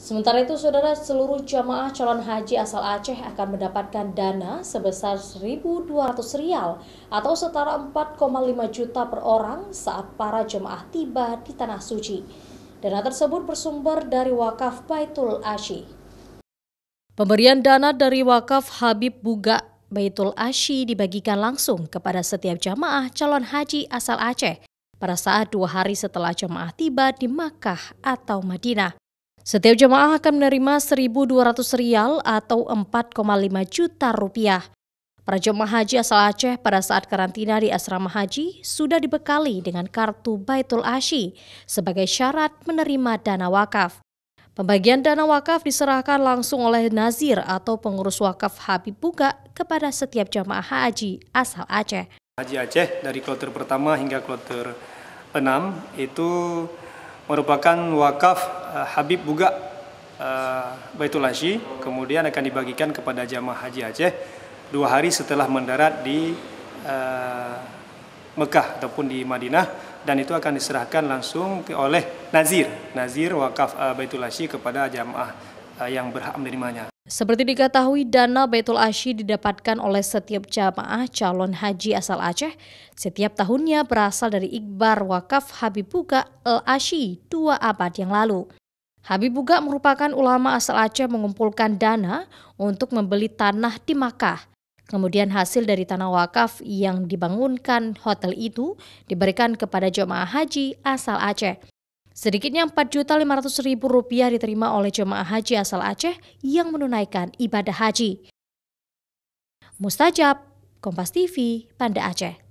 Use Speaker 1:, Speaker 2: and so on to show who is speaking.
Speaker 1: Sementara itu, saudara seluruh jamaah calon haji asal Aceh akan mendapatkan dana sebesar 1.200 rial atau setara 4,5 juta per orang saat para jemaah tiba di Tanah Suci. Dana tersebut bersumber dari wakaf Baitul Ashi. Pemberian dana dari wakaf Habib Buga Baitul Ashi dibagikan langsung kepada setiap jamaah calon haji asal Aceh pada saat dua hari setelah jemaah tiba di Makkah atau Madinah. Setiap jemaah akan menerima 1.200 rial atau 4,5 juta rupiah. Para jemaah haji asal Aceh pada saat karantina di asrama haji sudah dibekali dengan kartu Baitul Ashi sebagai syarat menerima dana wakaf. Pembagian dana wakaf diserahkan langsung oleh nazir atau pengurus wakaf Habib Buka kepada setiap jemaah haji asal Aceh.
Speaker 2: Haji Aceh dari kloter pertama hingga kloter 6 itu merupakan wakaf uh, Habib Buga uh, Baitul Haji kemudian akan dibagikan kepada jamaah haji Aceh dua hari setelah mendarat di uh, Mekah ataupun di Madinah dan itu akan diserahkan langsung oleh nazir nazir wakaf uh, Baitul Haji kepada jamaah uh, yang berhak menerimanya
Speaker 1: seperti diketahui, dana Baitul Ashi didapatkan oleh setiap jamaah calon haji asal Aceh. Setiap tahunnya berasal dari Iqbar Wakaf Habib Buka El Ashi dua abad yang lalu. Habib Buka merupakan ulama asal Aceh mengumpulkan dana untuk membeli tanah di Makkah. Kemudian hasil dari tanah wakaf yang dibangunkan hotel itu diberikan kepada jemaah haji asal Aceh. Sedikitnya Rp4.500.000 diterima oleh jemaah haji asal Aceh yang menunaikan ibadah haji. Mustajab, Kompas TV, Banda Aceh.